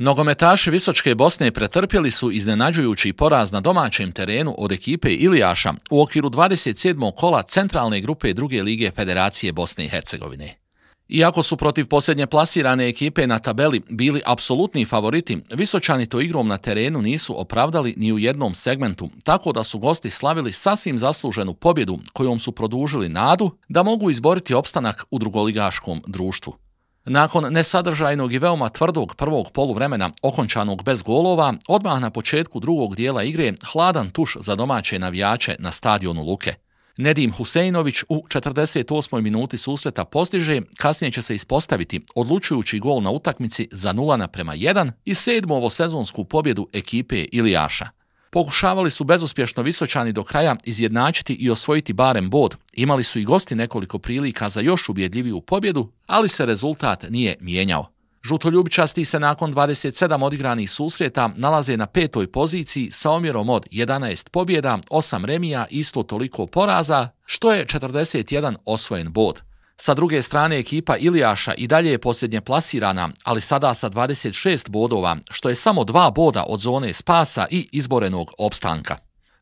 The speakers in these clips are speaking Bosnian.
Nogometaši Visočke Bosne pretrpjeli su iznenađujući poraz na domaćem terenu od ekipe Ilijaša u okviru 27. kola centralne grupe druge lige Federacije Bosne i Hercegovine. Iako su protiv posljednje plasirane ekipe na tabeli bili apsolutni favoriti, Visočani to igrom na terenu nisu opravdali ni u jednom segmentu, tako da su gosti slavili sasvim zasluženu pobjedu kojom su produžili nadu da mogu izboriti opstanak u drugoligaškom društvu. Nakon nesadržajnog i veoma tvrdog prvog poluvremena okončanog bez golova, odmah na početku drugog dijela igre hladan tuš za domaće navijače na stadionu Luke. Nedim Husejnović u 48. minuti susreta postiže, kasnije će se ispostaviti odlučujući gol na utakmici za 0 na prema 1 i sedmu ovo sezonsku pobjedu ekipe Ilijaša. Pokušavali su bezuspješno visočani do kraja izjednačiti i osvojiti barem bod. Imali su i gosti nekoliko prilika za još ubjedljiviju pobjedu, ali se rezultat nije mijenjao. Žutoljubičasti se nakon 27 odigranih susreta nalaze na petoj poziciji sa omjerom od 11 pobjeda, 8 remija i isto toliko poraza, što je 41 osvojen bod. Sa druge strane, ekipa Ilijaša i dalje je posljednje plasirana, ali sada sa 26 bodova, što je samo dva boda od zone spasa i izborenog opstanka.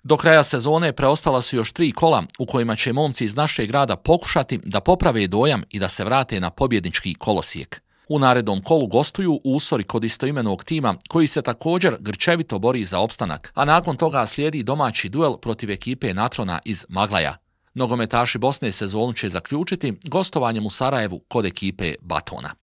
Do kraja sezone preostala su još tri kola u kojima će momci iz našeg grada pokušati da poprave dojam i da se vrate na pobjednički kolosijek. U narednom kolu gostuju usori kod istoimenog tima koji se također grčevito bori za opstanak, a nakon toga slijedi domaći duel protiv ekipe Natrona iz Maglaja. Nogometaši Bosne sezonu će zaključiti gostovanjem u Sarajevu kod ekipe Batona.